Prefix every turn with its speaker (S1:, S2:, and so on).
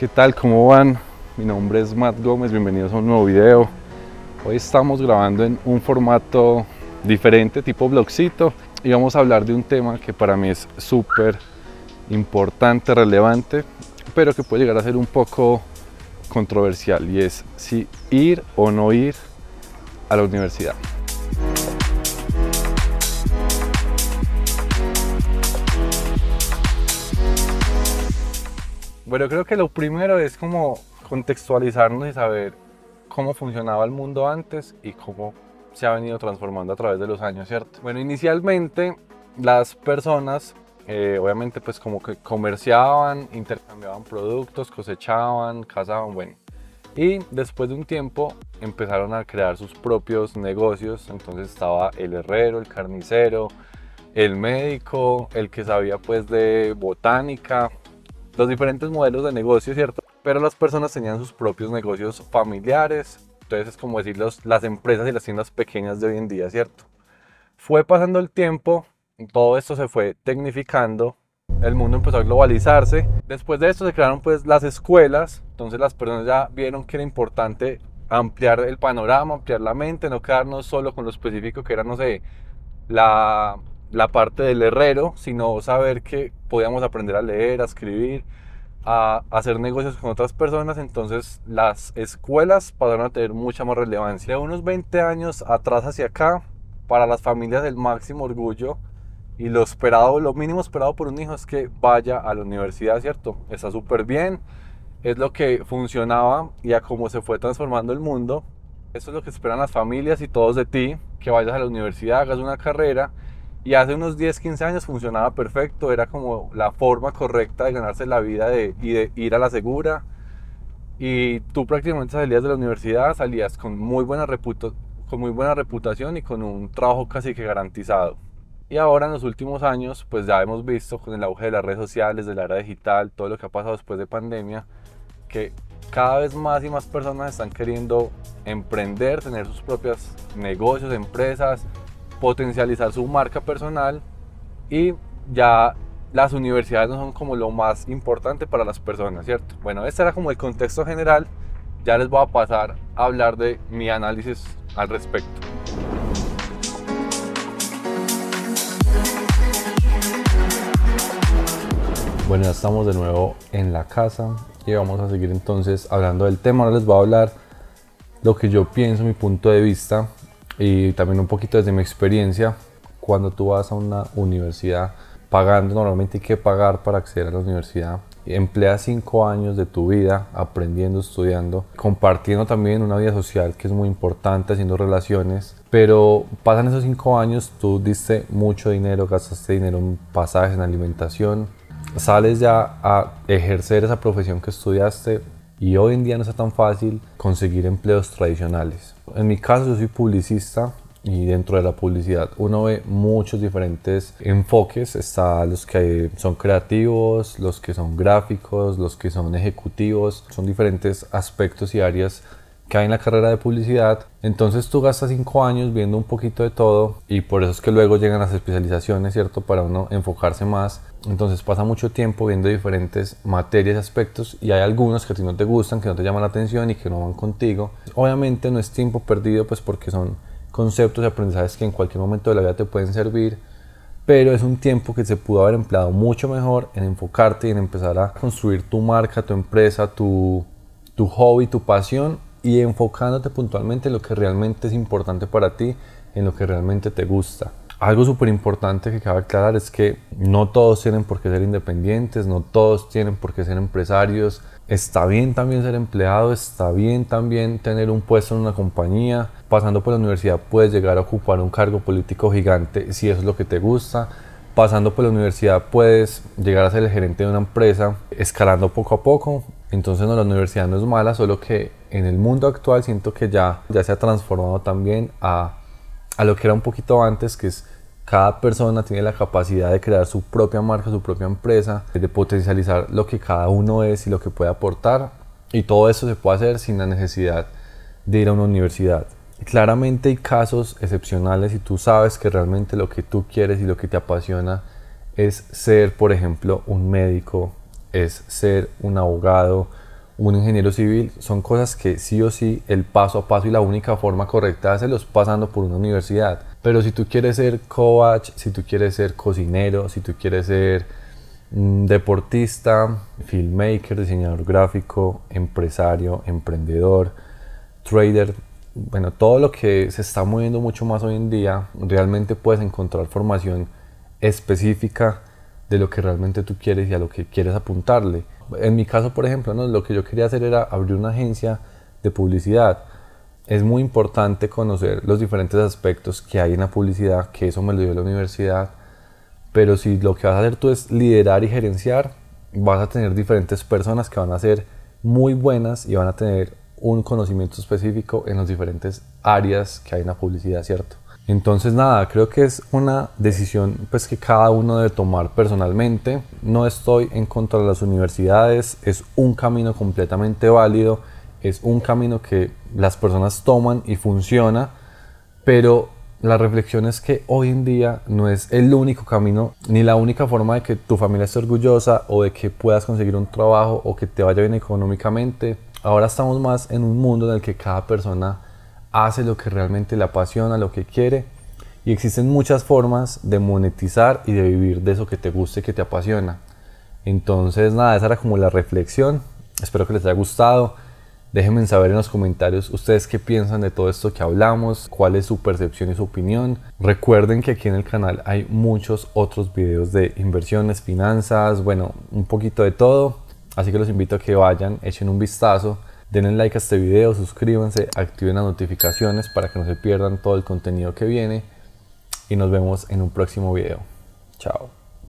S1: ¿Qué tal? ¿Cómo van? Mi nombre es Matt Gómez, bienvenidos a un nuevo video. Hoy estamos grabando en un formato diferente, tipo blogcito, y vamos a hablar de un tema que para mí es súper importante, relevante, pero que puede llegar a ser un poco controversial, y es si ir o no ir a la universidad. Bueno, creo que lo primero es como contextualizarnos y saber cómo funcionaba el mundo antes y cómo se ha venido transformando a través de los años, ¿cierto? Bueno, inicialmente las personas eh, obviamente pues como que comerciaban, intercambiaban productos, cosechaban, cazaban, bueno. Y después de un tiempo empezaron a crear sus propios negocios, entonces estaba el herrero, el carnicero, el médico, el que sabía pues de botánica, los diferentes modelos de negocio, ¿cierto? Pero las personas tenían sus propios negocios familiares, entonces es como decir las empresas y las tiendas pequeñas de hoy en día, ¿cierto? Fue pasando el tiempo, todo esto se fue tecnificando, el mundo empezó a globalizarse. Después de esto se crearon pues las escuelas, entonces las personas ya vieron que era importante ampliar el panorama, ampliar la mente, no quedarnos solo con lo específico que era, no sé, la la parte del herrero, sino saber que podíamos aprender a leer, a escribir, a hacer negocios con otras personas, entonces las escuelas pasaron a tener mucha más relevancia. De unos 20 años atrás hacia acá, para las familias el máximo orgullo y lo esperado, lo mínimo esperado por un hijo es que vaya a la universidad, ¿cierto? Está súper bien, es lo que funcionaba y a cómo se fue transformando el mundo. Eso es lo que esperan las familias y todos de ti, que vayas a la universidad, hagas una carrera y hace unos 10, 15 años funcionaba perfecto, era como la forma correcta de ganarse la vida y de ir a la segura. Y tú prácticamente salías de la universidad, salías con muy buena, con muy buena reputación y con un trabajo casi que garantizado. Y ahora en los últimos años, pues ya hemos visto con el auge de las redes sociales, de la era digital, todo lo que ha pasado después de pandemia, que cada vez más y más personas están queriendo emprender, tener sus propios negocios, empresas, potencializar su marca personal y ya las universidades no son como lo más importante para las personas, ¿cierto? Bueno, este era como el contexto general, ya les voy a pasar a hablar de mi análisis al respecto. Bueno, ya estamos de nuevo en la casa y vamos a seguir entonces hablando del tema. Ahora les voy a hablar lo que yo pienso, mi punto de vista y también un poquito desde mi experiencia, cuando tú vas a una universidad pagando, normalmente hay que pagar para acceder a la universidad, empleas cinco años de tu vida aprendiendo, estudiando, compartiendo también una vida social que es muy importante, haciendo relaciones. Pero pasan esos cinco años, tú diste mucho dinero, gastaste dinero en pasajes, en alimentación, sales ya a ejercer esa profesión que estudiaste y hoy en día no es tan fácil conseguir empleos tradicionales. En mi caso soy publicista y dentro de la publicidad uno ve muchos diferentes enfoques. Está los que son creativos, los que son gráficos, los que son ejecutivos. Son diferentes aspectos y áreas que hay en la carrera de publicidad. Entonces tú gastas cinco años viendo un poquito de todo y por eso es que luego llegan las especializaciones, ¿cierto? Para uno enfocarse más. Entonces pasa mucho tiempo viendo diferentes materias, aspectos y hay algunos que a ti no te gustan, que no te llaman la atención y que no van contigo. Obviamente no es tiempo perdido pues porque son conceptos y aprendizajes que en cualquier momento de la vida te pueden servir pero es un tiempo que se pudo haber empleado mucho mejor en enfocarte y en empezar a construir tu marca, tu empresa, tu, tu hobby, tu pasión y enfocándote puntualmente en lo que realmente es importante para ti, en lo que realmente te gusta. Algo súper importante que cabe aclarar es que no todos tienen por qué ser independientes, no todos tienen por qué ser empresarios. Está bien también ser empleado, está bien también tener un puesto en una compañía. Pasando por la universidad puedes llegar a ocupar un cargo político gigante si eso es lo que te gusta. Pasando por la universidad puedes llegar a ser el gerente de una empresa escalando poco a poco. Entonces no, la universidad no es mala, solo que en el mundo actual siento que ya, ya se ha transformado también a, a lo que era un poquito antes, que es cada persona tiene la capacidad de crear su propia marca, su propia empresa, de potencializar lo que cada uno es y lo que puede aportar. Y todo eso se puede hacer sin la necesidad de ir a una universidad. Claramente hay casos excepcionales y tú sabes que realmente lo que tú quieres y lo que te apasiona es ser, por ejemplo, un médico, es ser un abogado, un ingeniero civil, son cosas que sí o sí, el paso a paso y la única forma correcta de hacerlos pasando por una universidad. Pero si tú quieres ser coach, si tú quieres ser cocinero, si tú quieres ser mm, deportista, filmmaker, diseñador gráfico, empresario, emprendedor, trader, bueno, todo lo que se está moviendo mucho más hoy en día, realmente puedes encontrar formación específica de lo que realmente tú quieres y a lo que quieres apuntarle en mi caso, por ejemplo, ¿no? lo que yo quería hacer era abrir una agencia de publicidad. Es muy importante conocer los diferentes aspectos que hay en la publicidad, que eso me lo dio la universidad. Pero si lo que vas a hacer tú es liderar y gerenciar, vas a tener diferentes personas que van a ser muy buenas y van a tener un conocimiento específico en las diferentes áreas que hay en la publicidad, ¿cierto? Entonces nada, creo que es una decisión pues que cada uno debe tomar personalmente. No estoy en contra de las universidades, es un camino completamente válido, es un camino que las personas toman y funciona, pero la reflexión es que hoy en día no es el único camino ni la única forma de que tu familia esté orgullosa o de que puedas conseguir un trabajo o que te vaya bien económicamente. Ahora estamos más en un mundo en el que cada persona hace lo que realmente le apasiona, lo que quiere. Y existen muchas formas de monetizar y de vivir de eso que te guste, que te apasiona. Entonces, nada, esa era como la reflexión. Espero que les haya gustado. Déjenme saber en los comentarios ustedes qué piensan de todo esto que hablamos, cuál es su percepción y su opinión. Recuerden que aquí en el canal hay muchos otros videos de inversiones, finanzas, bueno, un poquito de todo. Así que los invito a que vayan, echen un vistazo. Denle like a este video, suscríbanse, activen las notificaciones para que no se pierdan todo el contenido que viene y nos vemos en un próximo video. Chao.